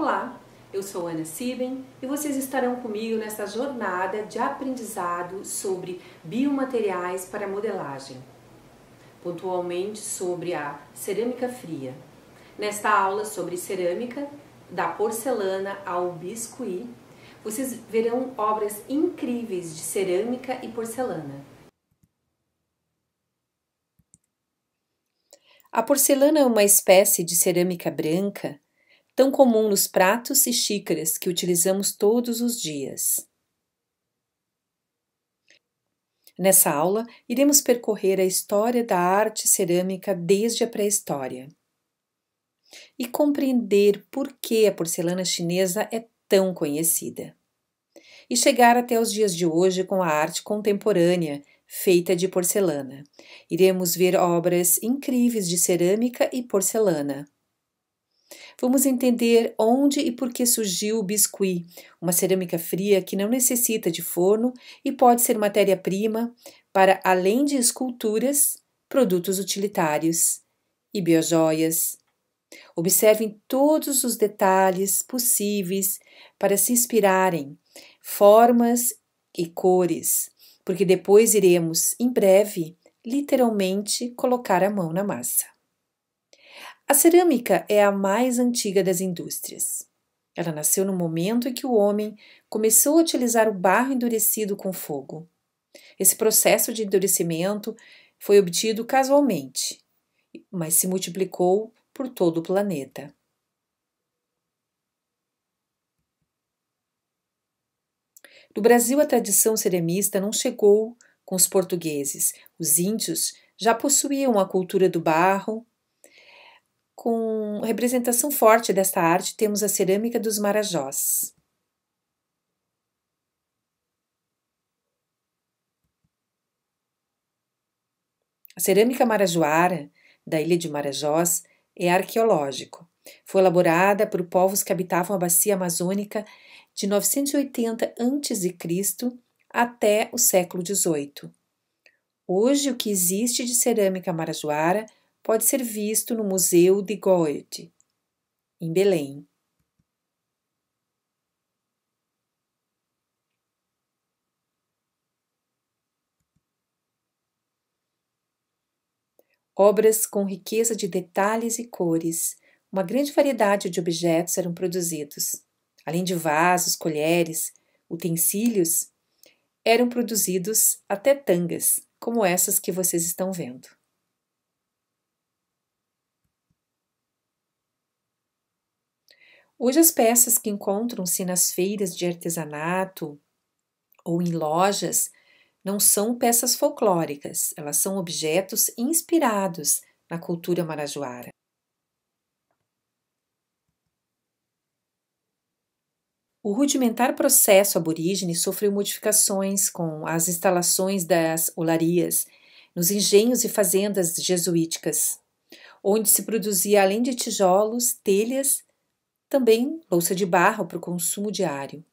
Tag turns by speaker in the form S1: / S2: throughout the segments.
S1: Olá, eu sou Ana Siben e vocês estarão comigo nesta jornada de aprendizado sobre biomateriais para modelagem, pontualmente sobre a cerâmica fria. Nesta aula sobre cerâmica, da porcelana ao biscuit, vocês verão obras incríveis de cerâmica e porcelana. A porcelana é uma espécie de cerâmica branca tão comum nos pratos e xícaras que utilizamos todos os dias. Nessa aula, iremos percorrer a história da arte cerâmica desde a pré-história e compreender por que a porcelana chinesa é tão conhecida. E chegar até os dias de hoje com a arte contemporânea feita de porcelana. Iremos ver obras incríveis de cerâmica e porcelana Vamos entender onde e por que surgiu o biscuit, uma cerâmica fria que não necessita de forno e pode ser matéria-prima para, além de esculturas, produtos utilitários e biojoias. Observem todos os detalhes possíveis para se inspirarem, formas e cores, porque depois iremos, em breve, literalmente colocar a mão na massa. A cerâmica é a mais antiga das indústrias. Ela nasceu no momento em que o homem começou a utilizar o barro endurecido com fogo. Esse processo de endurecimento foi obtido casualmente, mas se multiplicou por todo o planeta. No Brasil, a tradição ceramista não chegou com os portugueses. Os índios já possuíam a cultura do barro com representação forte desta arte, temos a cerâmica dos Marajós. A cerâmica marajoara, da ilha de Marajós, é arqueológico. Foi elaborada por povos que habitavam a bacia amazônica de 980 a.C. até o século XVIII. Hoje, o que existe de cerâmica marajoara pode ser visto no Museu de Goethe, em Belém. Obras com riqueza de detalhes e cores, uma grande variedade de objetos eram produzidos. Além de vasos, colheres, utensílios, eram produzidos até tangas, como essas que vocês estão vendo. Hoje, as peças que encontram-se nas feiras de artesanato ou em lojas não são peças folclóricas, elas são objetos inspirados na cultura marajoara. O rudimentar processo aborígene sofreu modificações com as instalações das olarias nos engenhos e fazendas jesuíticas, onde se produzia, além de tijolos, telhas também louça de barro para o consumo diário.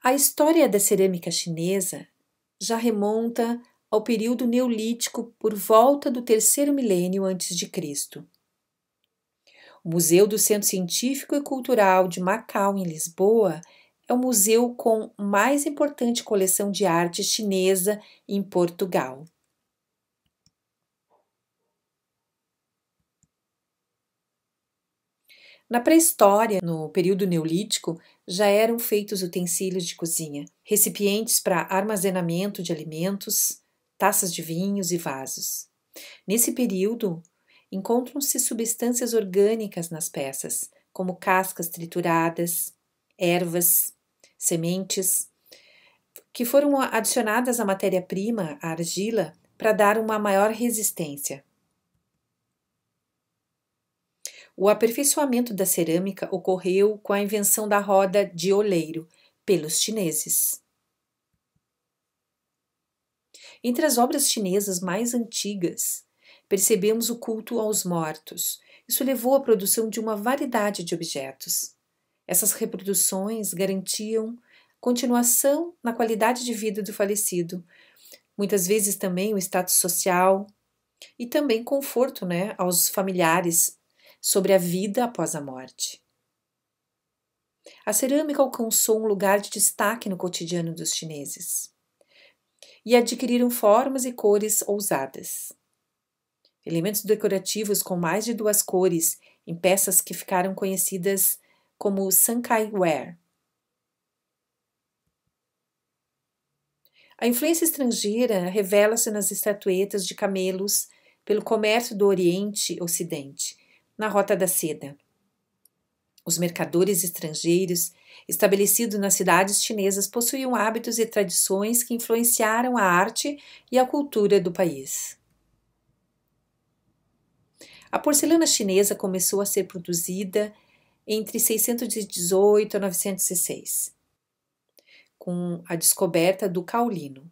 S1: A história da cerâmica chinesa já remonta ao período neolítico por volta do terceiro milênio antes de Cristo. O Museu do Centro Científico e Cultural de Macau, em Lisboa, é o museu com mais importante coleção de arte chinesa em Portugal. Na pré-história, no período neolítico, já eram feitos utensílios de cozinha, recipientes para armazenamento de alimentos, taças de vinhos e vasos. Nesse período, encontram-se substâncias orgânicas nas peças, como cascas trituradas, ervas, sementes, que foram adicionadas à matéria-prima, a argila, para dar uma maior resistência. O aperfeiçoamento da cerâmica ocorreu com a invenção da roda de oleiro pelos chineses. Entre as obras chinesas mais antigas, percebemos o culto aos mortos. Isso levou à produção de uma variedade de objetos. Essas reproduções garantiam continuação na qualidade de vida do falecido, muitas vezes também o status social e também conforto né, aos familiares sobre a vida após a morte. A cerâmica alcançou um lugar de destaque no cotidiano dos chineses e adquiriram formas e cores ousadas. Elementos decorativos com mais de duas cores em peças que ficaram conhecidas como Sankai Ware. A influência estrangeira revela-se nas estatuetas de camelos pelo comércio do Oriente-Ocidente na Rota da Seda. Os mercadores estrangeiros estabelecidos nas cidades chinesas possuíam hábitos e tradições que influenciaram a arte e a cultura do país. A porcelana chinesa começou a ser produzida entre 618 a 906, com a descoberta do caolino.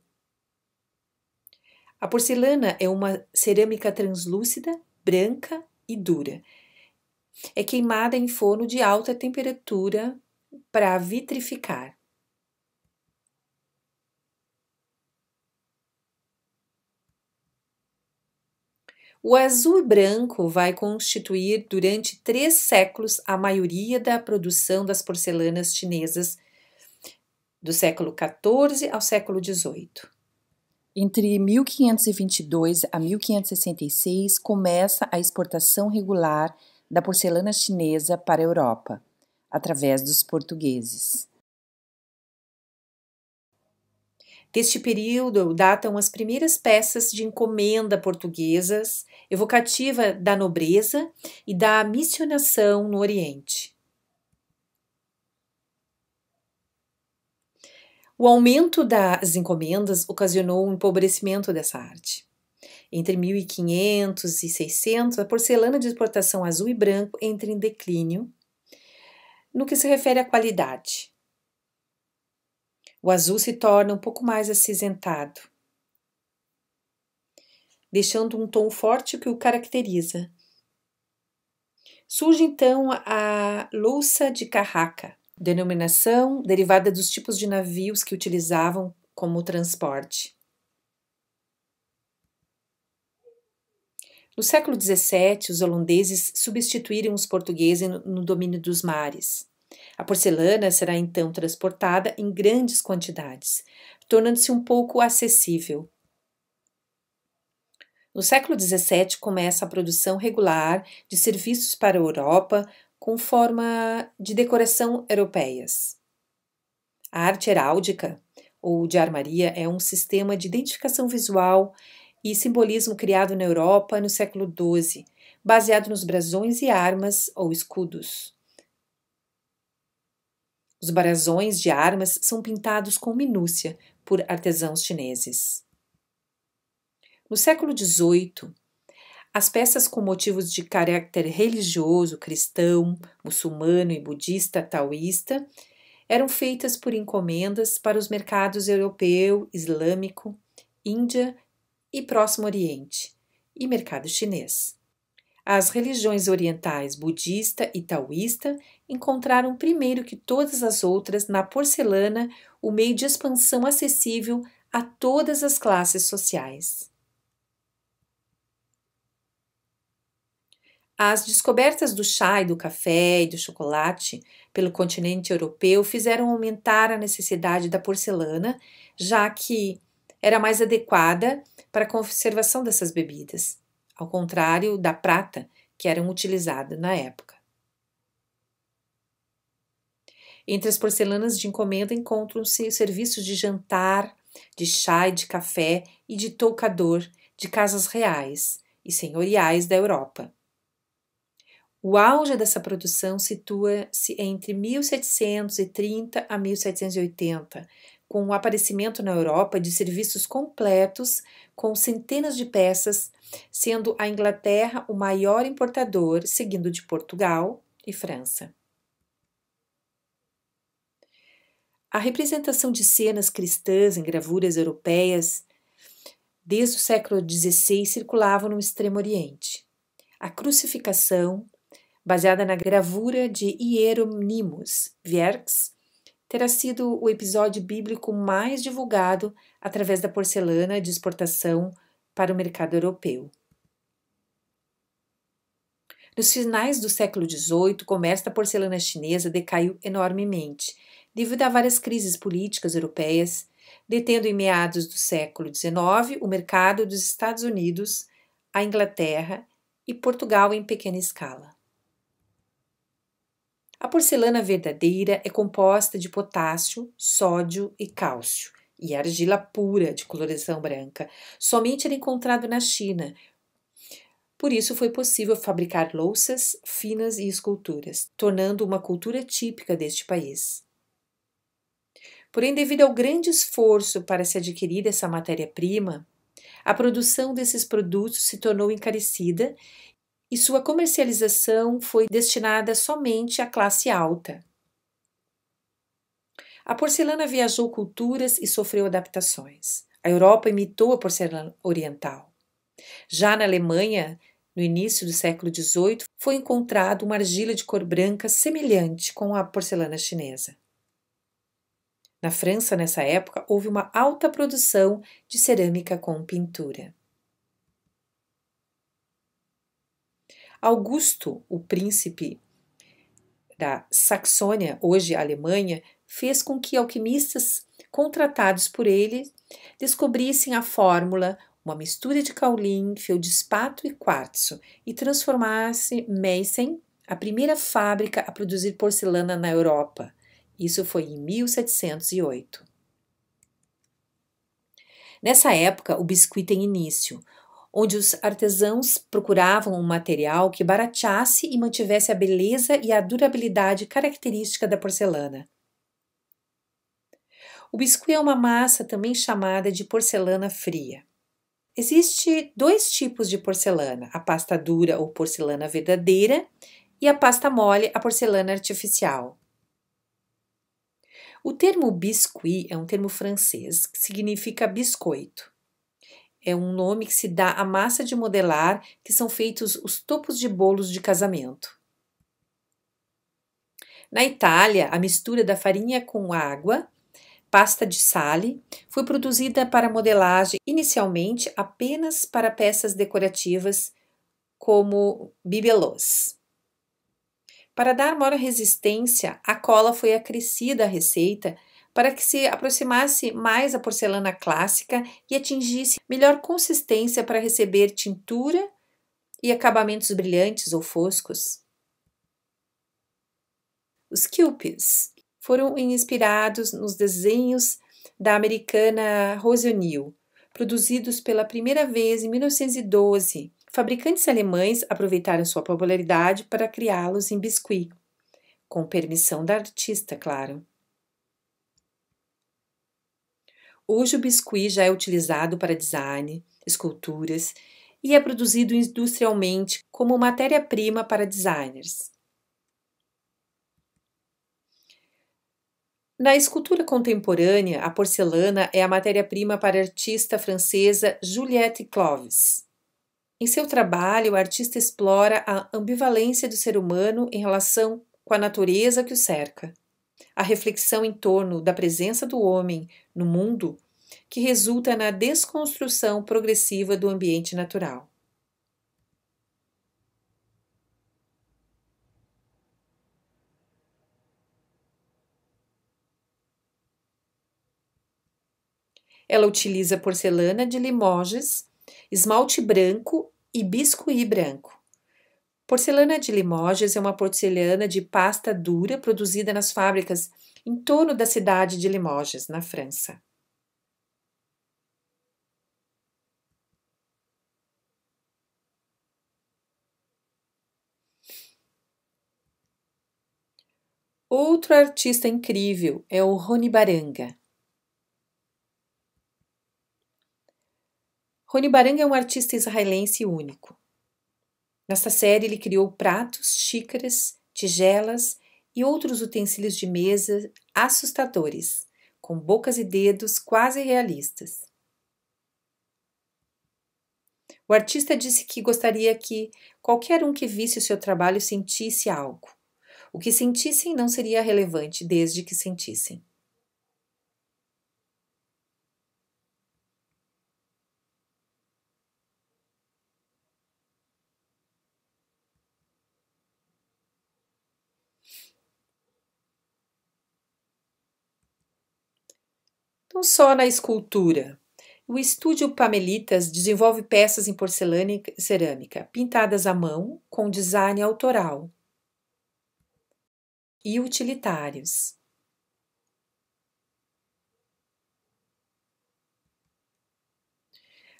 S1: A porcelana é uma cerâmica translúcida, branca e dura. É queimada em forno de alta temperatura para vitrificar. O azul e branco vai constituir durante três séculos a maioria da produção das porcelanas chinesas, do século XIV ao século XVIII. Entre 1522 a 1566 começa a exportação regular da porcelana chinesa para a Europa, através dos portugueses. Deste período datam as primeiras peças de encomenda portuguesas, evocativa da nobreza e da missionação no Oriente. O aumento das encomendas ocasionou um empobrecimento dessa arte. Entre 1500 e 600, a porcelana de exportação azul e branco entra em declínio no que se refere à qualidade. O azul se torna um pouco mais acinzentado, deixando um tom forte que o caracteriza. Surge então a louça de carraca, denominação derivada dos tipos de navios que utilizavam como transporte. No século XVII, os holandeses substituíram os portugueses no domínio dos mares. A porcelana será então transportada em grandes quantidades, tornando-se um pouco acessível. No século XVII começa a produção regular de serviços para a Europa, com forma de decoração europeias. A arte heráldica, ou de armaria, é um sistema de identificação visual e simbolismo criado na Europa no século XII, baseado nos brasões e armas ou escudos. Os brasões de armas são pintados com minúcia por artesãos chineses. No século XVIII, as peças com motivos de caráter religioso, cristão, muçulmano e budista taoísta eram feitas por encomendas para os mercados europeu, islâmico, Índia e Próximo Oriente, e mercado chinês. As religiões orientais budista e taoísta encontraram primeiro que todas as outras na porcelana o meio de expansão acessível a todas as classes sociais. As descobertas do chá e do café e do chocolate pelo continente europeu fizeram aumentar a necessidade da porcelana, já que era mais adequada para a conservação dessas bebidas, ao contrário da prata que eram utilizadas na época. Entre as porcelanas de encomenda encontram-se os serviços de jantar, de chá e de café e de toucador de casas reais e senhoriais da Europa o auge dessa produção situa-se entre 1730 a 1780, com o aparecimento na Europa de serviços completos com centenas de peças, sendo a Inglaterra o maior importador, seguindo de Portugal e França. A representação de cenas cristãs em gravuras europeias desde o século XVI circulava no Extremo Oriente. A crucificação, baseada na gravura de Hieronymus Vierks, terá sido o episódio bíblico mais divulgado através da porcelana de exportação para o mercado europeu. Nos finais do século XVIII, o comércio da porcelana chinesa decaiu enormemente, devido a várias crises políticas europeias, detendo em meados do século XIX o mercado dos Estados Unidos, a Inglaterra e Portugal em pequena escala. A porcelana verdadeira é composta de potássio, sódio e cálcio, e argila pura de coloração branca. Somente era encontrado na China. Por isso foi possível fabricar louças finas e esculturas, tornando uma cultura típica deste país. Porém, devido ao grande esforço para se adquirir essa matéria-prima, a produção desses produtos se tornou encarecida e sua comercialização foi destinada somente à classe alta. A porcelana viajou culturas e sofreu adaptações. A Europa imitou a porcelana oriental. Já na Alemanha, no início do século XVIII, foi encontrado uma argila de cor branca semelhante com a porcelana chinesa. Na França, nessa época, houve uma alta produção de cerâmica com pintura. Augusto, o príncipe da Saxônia, hoje Alemanha, fez com que alquimistas contratados por ele descobrissem a fórmula, uma mistura de caulim, feldespato e quartzo, e transformasse Meissen, a primeira fábrica a produzir porcelana na Europa. Isso foi em 1708. Nessa época, o biscuit tem início onde os artesãos procuravam um material que barateasse e mantivesse a beleza e a durabilidade característica da porcelana. O biscuit é uma massa também chamada de porcelana fria. Existe dois tipos de porcelana: a pasta dura ou porcelana verdadeira e a pasta mole, a porcelana artificial. O termo biscuit é um termo francês que significa biscoito. É um nome que se dá à massa de modelar que são feitos os topos de bolos de casamento. Na Itália, a mistura da farinha com água, pasta de sale, foi produzida para modelagem inicialmente apenas para peças decorativas como bibelôs. Para dar maior resistência, a cola foi acrescida à receita para que se aproximasse mais a porcelana clássica e atingisse melhor consistência para receber tintura e acabamentos brilhantes ou foscos. Os Cupis foram inspirados nos desenhos da americana Rose O'Neill, produzidos pela primeira vez em 1912. Fabricantes alemães aproveitaram sua popularidade para criá-los em biscuit, com permissão da artista, claro. Hoje o biscuit já é utilizado para design, esculturas e é produzido industrialmente como matéria-prima para designers. Na escultura contemporânea, a porcelana é a matéria-prima para a artista francesa Juliette Clovis. Em seu trabalho, a artista explora a ambivalência do ser humano em relação com a natureza que o cerca a reflexão em torno da presença do homem no mundo, que resulta na desconstrução progressiva do ambiente natural. Ela utiliza porcelana de Limoges, esmalte branco e biscuit branco. Porcelana de Limoges é uma porcelana de pasta dura produzida nas fábricas em torno da cidade de Limoges, na França. Outro artista incrível é o Rony Baranga. Rony Baranga é um artista israelense único. Nesta série, ele criou pratos, xícaras, tigelas e outros utensílios de mesa assustadores, com bocas e dedos quase realistas. O artista disse que gostaria que qualquer um que visse o seu trabalho sentisse algo. O que sentissem não seria relevante desde que sentissem. não só na escultura. O estúdio Pamelitas desenvolve peças em porcelana e cerâmica, pintadas à mão, com design autoral e utilitários.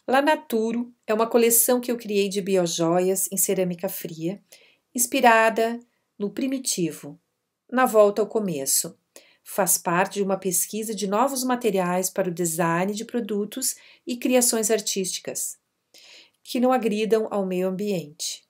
S1: La Naturo é uma coleção que eu criei de biojoias em cerâmica fria, inspirada no primitivo, na volta ao começo, Faz parte de uma pesquisa de novos materiais para o design de produtos e criações artísticas que não agridam ao meio ambiente.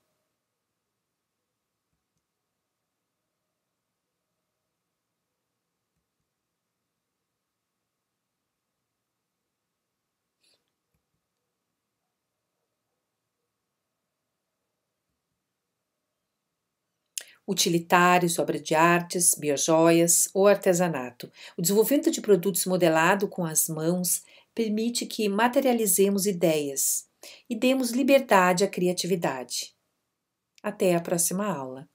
S1: utilitários, obras de artes, biojoias ou artesanato. O desenvolvimento de produtos modelado com as mãos permite que materializemos ideias e demos liberdade à criatividade. Até a próxima aula.